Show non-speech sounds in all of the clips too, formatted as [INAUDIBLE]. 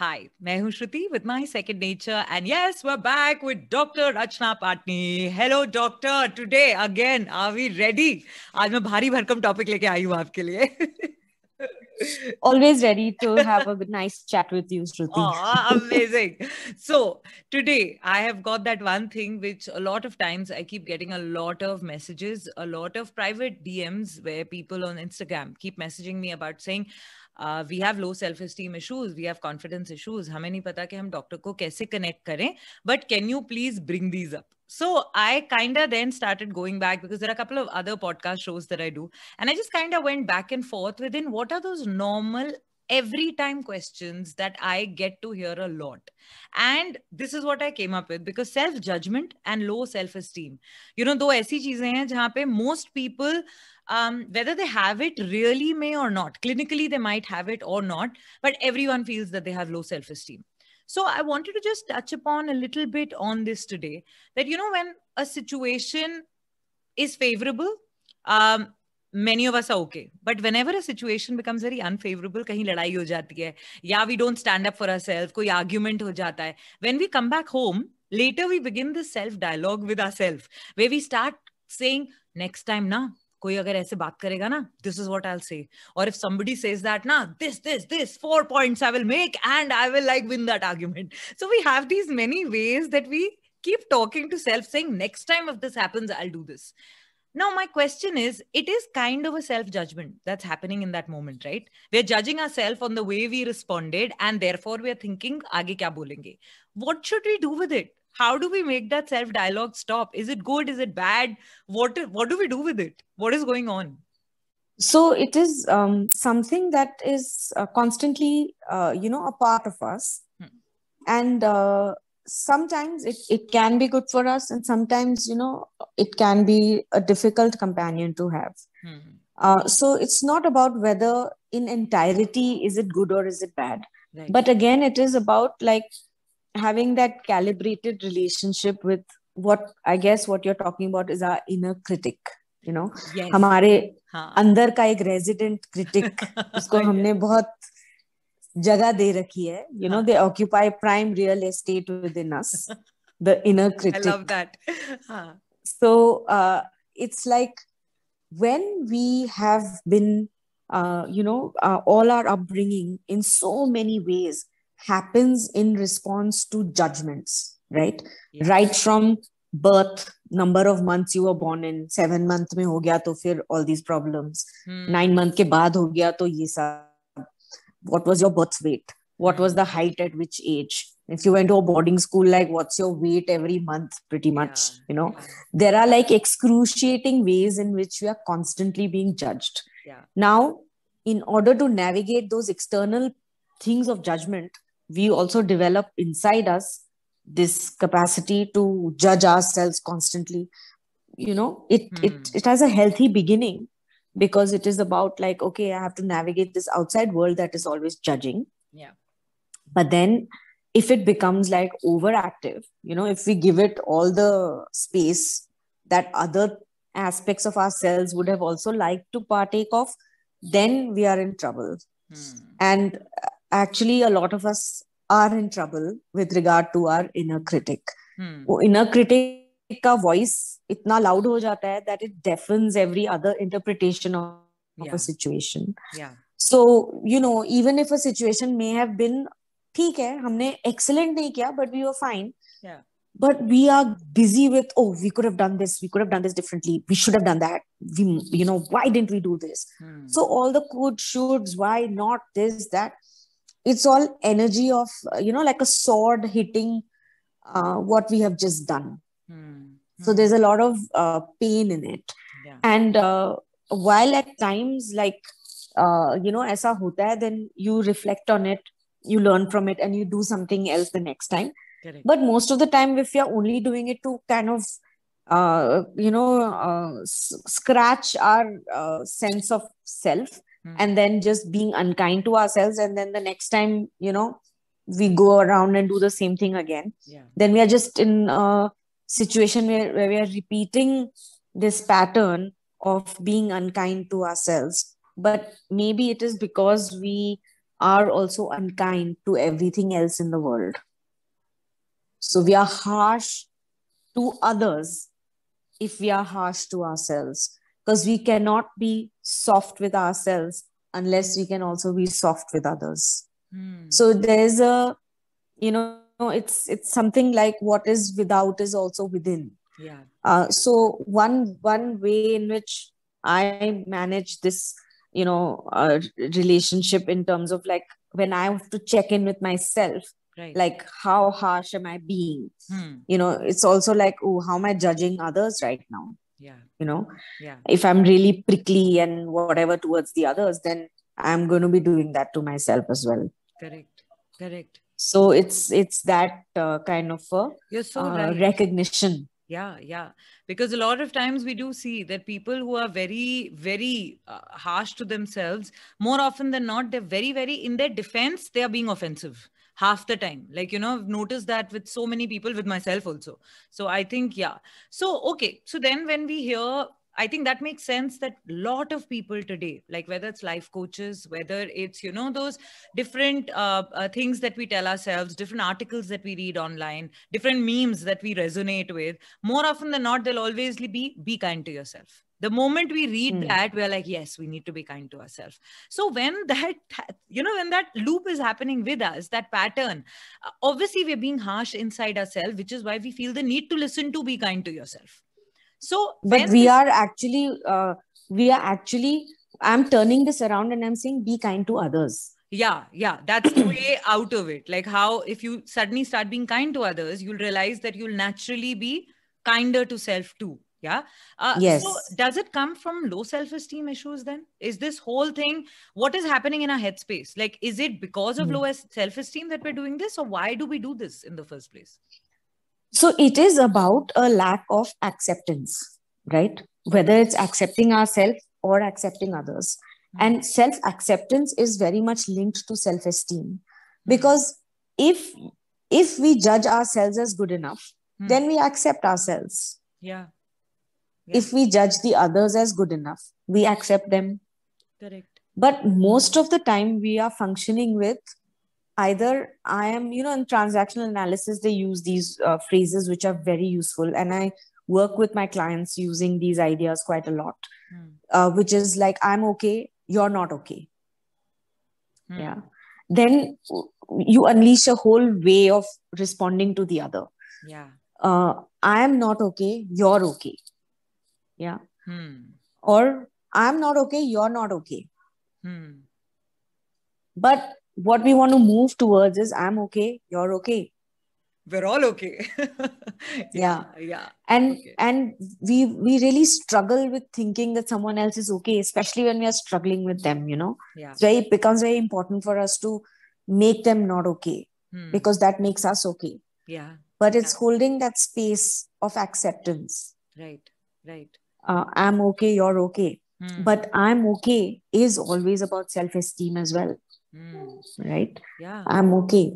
हाय मैं हूं Shruti with my second nature and yes we are back with doctor Rachna Patni hello doctor today again are we ready आज मैं भारी भरकम टॉपिक लेके आई हूं आपके लिए [LAUGHS] always ready to have a nice chat with you, Shruti. Oh, amazing. so, today I have got that one thing which a lot of times I keep getting a lot of messages, a lot of private DMs where people on Instagram keep messaging me about saying, uh, we have low self esteem issues, we have confidence issues. how many पता कि हम doctor को कैसे connect करें But can you please bring these up?" so I kind of then started going back because there are a couple of other podcast shows that I do. And I just kind of went back and forth within what are those normal every time questions that I get to hear a lot. And this is what I came up with because self judgment and low self esteem. You know, though, ऐसी चीजें हैं most people, um, whether they have it really may or not, clinically they might have it or not, but everyone feels that they have low self esteem. So I wanted to just touch upon a little bit on this today that, you know, when a situation is favorable, um, many of us are okay. But whenever a situation becomes very unfavorable, kahin ladai ho jati hai, yeah, we don't stand up for ourselves, koi argument ho jata hai. When we come back home, later we begin this self dialogue with ourselves where we start saying, next time na, कोई अगर ऐसे बात करेगा ना this is what I say और if somebody says that ना this this this for I I will make and I will like win that argument so we have these many ways that we keep talking to self saying next time if this happens I do this Now, my question is it is kind of a self judgment that's happening in that moment, right? We're judging ourselves on the way we responded, and therefore we're thinking, Aage kya bolenge? What should we do with it? how do we make that self dialogue stop is it good is it bad what what do we do with it what is going on so it is um, something that is uh, constantly uh, you know a part of us hmm. and uh, sometimes it, it can be good for us and sometimes you know it can be a difficult companion to have hmm. Uh, so it's not about whether in entirety is it good or is it bad right. but again it is about like having that calibrated relationship with what I guess what you're talking about is our inner critic. you know, हमारे अंदर का एक resident critic. [LAUGHS] उसको हमने बहुत जगह दे रखी है you know they occupy prime real estate within us the inner critic I love So so uh, it's when we have been uh, you know uh, all our upbringing in so many ways happens in response to judgments, right? Right from birth, number of months you were born in, seven month में हो गया तो फिर all these problems, hmm. nine month के बाद हो गया तो ये सब, what was your birth weight, what was the height at which age, if you went to a boarding school like what's your weight every month pretty much yeah. you know there are like excruciating ways in which we are constantly being judged yeah. now in order to navigate those external things of judgment we also develop inside us this capacity to judge ourselves constantly you know it hmm. it it has a healthy beginning because it is about like okay i have to navigate this outside world that is always judging yeah but then if it becomes like overactive you know if we give it all the space that other aspects of ourselves would have also liked to partake of then we are in trouble hmm. and actually a lot of us are in trouble with regard to our inner critic. Hmm. inner critic voice voice इतना loud हो that it deafens every other interpretation of, a situation. So you know even if a situation may have been ठीक है हमने excellent नहीं किया but we were fine. But we are busy with oh we could have done this we could have done this differently we should have done that we you know why didn't we do this hmm. so all the could shoulds why not this that it's all energy of uh, you know like a sword hitting uh, what we have just done mm-hmm. so there's a lot of uh, pain in it yeah. and uh, while at times like uh, you know aisa hota hai, then you reflect on it you learn from it and you do something else the next time Correct. but most of the time if you're only doing it to kind of uh, you know s- scratch our sense of self Hmm. and then just being unkind to ourselves and then the next time you know we go around and do the same thing again yeah. then we are just in a situation where, where we are repeating this pattern of being unkind to ourselves but maybe it is because we are also unkind to everything else in the world so we are harsh to others if we are harsh to ourselves because we cannot be soft with ourselves unless we can also be soft with others mm. so there's a you know it's it's something like what is without is also within yeah uh, so one one way in which i manage this you know uh, relationship in terms of like when i have to check in with myself right. like how harsh am i being hmm. you know it's also like oh how am i judging others right now yeah you know yeah if i'm really prickly and whatever towards the others then i'm going to be doing that to myself as well correct correct so it's it's that uh, kind of a You're so uh, right. recognition yeah yeah because a lot of times we do see that people who are very very uh, harsh to themselves more often than not they're very very in their defense they are being offensive half the time like you know i've noticed that with so many people with myself also so i think yeah so okay so then when we hear I think that makes sense that a lot of people today, like whether it's life coaches, whether it's, you know, those different uh, uh, things that we tell ourselves, different articles that we read online, different memes that we resonate with, more often than not, they'll always be be kind to yourself. The moment we read mm. that, we're like, yes, we need to be kind to ourselves. So when that, [LAUGHS] you know, when that loop is happening with us, that pattern, obviously we're being harsh inside ourselves, which is why we feel the need to listen to be kind to yourself so, but we this- are actually, uh, we are actually, I'm turning this around and I'm saying be kind to others yeah yeah that's the way [CLEARS THROAT] out of it like how if you suddenly start being kind to others you'll realize that you'll naturally be kinder to self too yeah uh, yes so does it come from low self-esteem issues then is this whole thing what is happening in our headspace like is it because of mm. low self-esteem that we're doing this or why do we do this in the first place so it is about a lack of acceptance, right? Whether it's accepting ourselves or accepting others. And self acceptance is very much linked to self esteem because if if we judge ourselves as good enough, hmm. then we accept ourselves. Yeah. yeah. If we judge the others as good enough, we accept them. Correct. But most of the time, we are functioning with either i am you know in transactional analysis they use these uh, phrases which are very useful and i work with my clients using these ideas quite a lot hmm. uh, which is like i'm okay you're not okay hmm. yeah then you unleash a whole way of responding to the other yeah uh, i am not okay you're okay yeah hmm. or i'm not okay you're not okay hmm. but what we want to move towards is I'm okay, you're okay. We're all okay. [LAUGHS] yeah. Yeah. And okay. and we we really struggle with thinking that someone else is okay, especially when we are struggling with them, you know. Yeah. So it becomes very important for us to make them not okay hmm. because that makes us okay. Yeah. But it's yeah. holding that space of acceptance. Right. Right. Uh, I'm okay, you're okay. Hmm. But I'm okay is always about self esteem as well. Mm. Right? Yeah. I'm okay.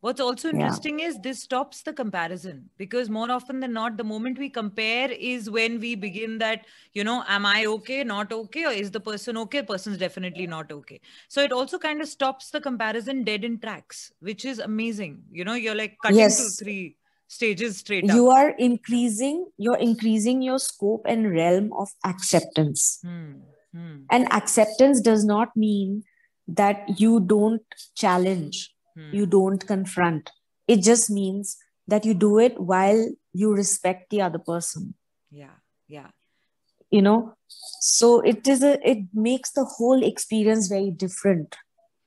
What's also interesting yeah. is this stops the comparison because more often than not, the moment we compare is when we begin that, you know, am I okay, not okay, or is the person okay? Person's definitely not okay. So it also kind of stops the comparison dead in tracks, which is amazing. You know, you're like cutting yes. to three stages straight up. You are increasing, you're increasing your scope and realm of acceptance. Hmm. Hmm. And acceptance does not mean that you don't challenge, hmm. you don't confront. It just means that you do it while you respect the other person. Yeah, yeah. You know, so it is a it makes the whole experience very different.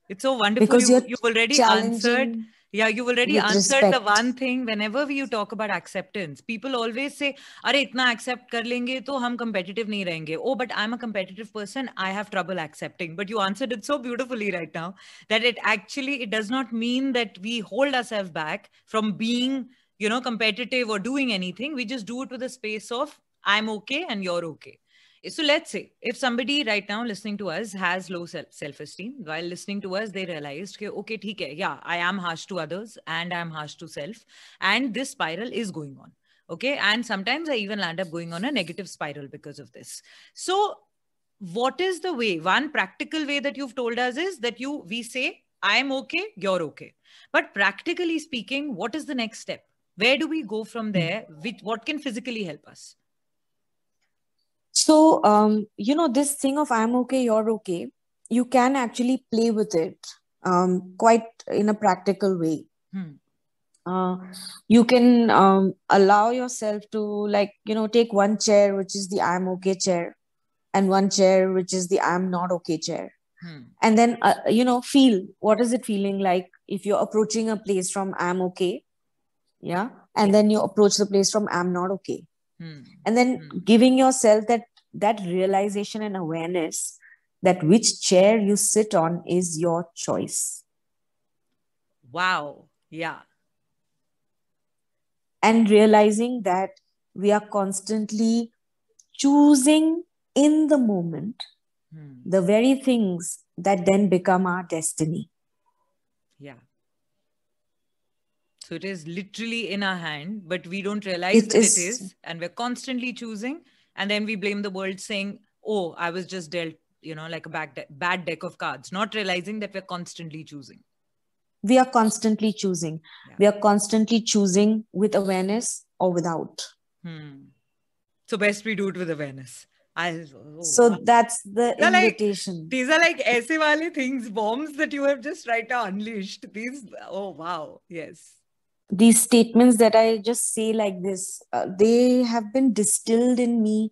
It's so wonderful. Because you, have already answered yeah you've already With answered respect. the one thing whenever you talk about acceptance people always say अरे इतना accept कर लेंगे तो हम competitive नहीं oh but I'm a competitive person I have trouble accepting but you answered it so beautifully right now that it actually it does not mean that we hold ourselves back from being you know competitive or doing anything we just do it with a space of I'm okay and you're okay so let's say if somebody right now listening to us has low self esteem, while listening to us, they realized, okay, okay, theek hai, yeah, I am harsh to others and I am harsh to self. And this spiral is going on. Okay. And sometimes I even land up going on a negative spiral because of this. So, what is the way? One practical way that you've told us is that you, we say, I'm okay, you're okay. But practically speaking, what is the next step? Where do we go from hmm. there? With what can physically help us? So, um, you know, this thing of I'm okay, you're okay, you can actually play with it um, quite in a practical way. Hmm. Uh, you can um, allow yourself to, like, you know, take one chair, which is the I'm okay chair, and one chair, which is the I'm not okay chair. Hmm. And then, uh, you know, feel what is it feeling like if you're approaching a place from I'm okay? Yeah. And then you approach the place from I'm not okay mm. and then mm. giving yourself that that realization and awareness that which chair you sit on is your choice wow yeah and realizing that we are constantly choosing in the moment mm. the very things that then become our destiny yeah so it is literally in our hand, but we don't realize it that is. it is. And we're constantly choosing. And then we blame the world saying, oh, I was just dealt, you know, like a bad, de- bad deck of cards, not realizing that we're constantly choosing. We are constantly choosing. Yeah. We are constantly choosing with awareness or without. Hmm. So best we do it with awareness. I, oh, so that's the these invitation. like, these are like essay wale things, bombs that you have just right now unleashed. These, oh wow, yes these statements that I just say like this, uh, they have been distilled in me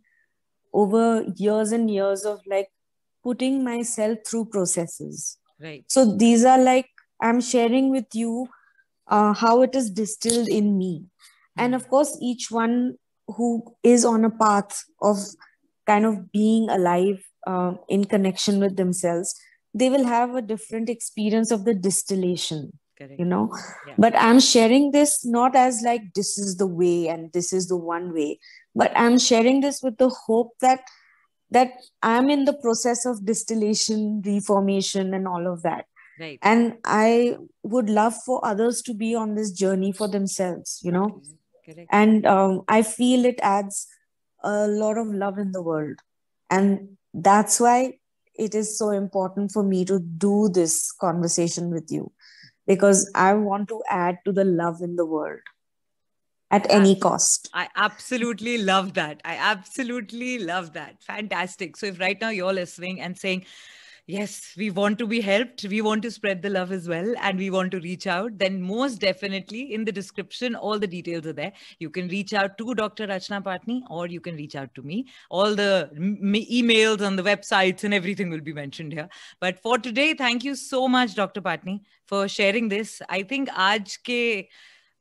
over years and years of like putting myself through processes. Right. So these are like, I'm sharing with you uh, how it is distilled in me. And of course, each one who is on a path of kind of being alive uh, in connection with themselves, they will have a different experience of the distillation. Correct. you know yeah. but i'm sharing this not as like this is the way and this is the one way but i'm sharing this with the hope that that i'm in the process of distillation reformation and all of that right and i would love for others to be on this journey for themselves you know mm-hmm. Correct. and um, i feel it adds a lot of love in the world and that's why it is so important for me to do this conversation with you because I want to add to the love in the world at any cost. I absolutely love that. I absolutely love that. Fantastic. So, if right now you're listening and saying, yes, we want to be helped, we want to spread the love as well, and we want to reach out, then most definitely in the description, all the details are there. You can reach out to Dr. Rachna Patni or you can reach out to me. All the emails and the websites and everything will be mentioned here. But for today, thank you so much, Dr. Patni, for sharing this. I think aaj ke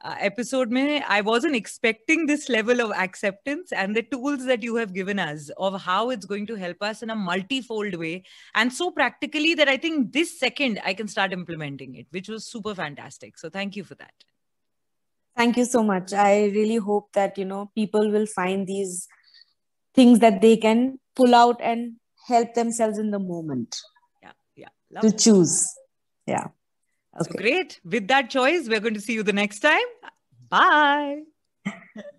uh, episode mein, I wasn't expecting this level of acceptance and the tools that you have given us of how it's going to help us in a multifold way and so practically that I think this second I can start implementing it, which was super fantastic. So thank you for that. Thank you so much. I really hope that you know people will find these things that they can pull out and help themselves in the moment. Yeah, yeah. Love to it. choose. Yeah. Okay. So great. With that choice, we're going to see you the next time. Bye. [LAUGHS]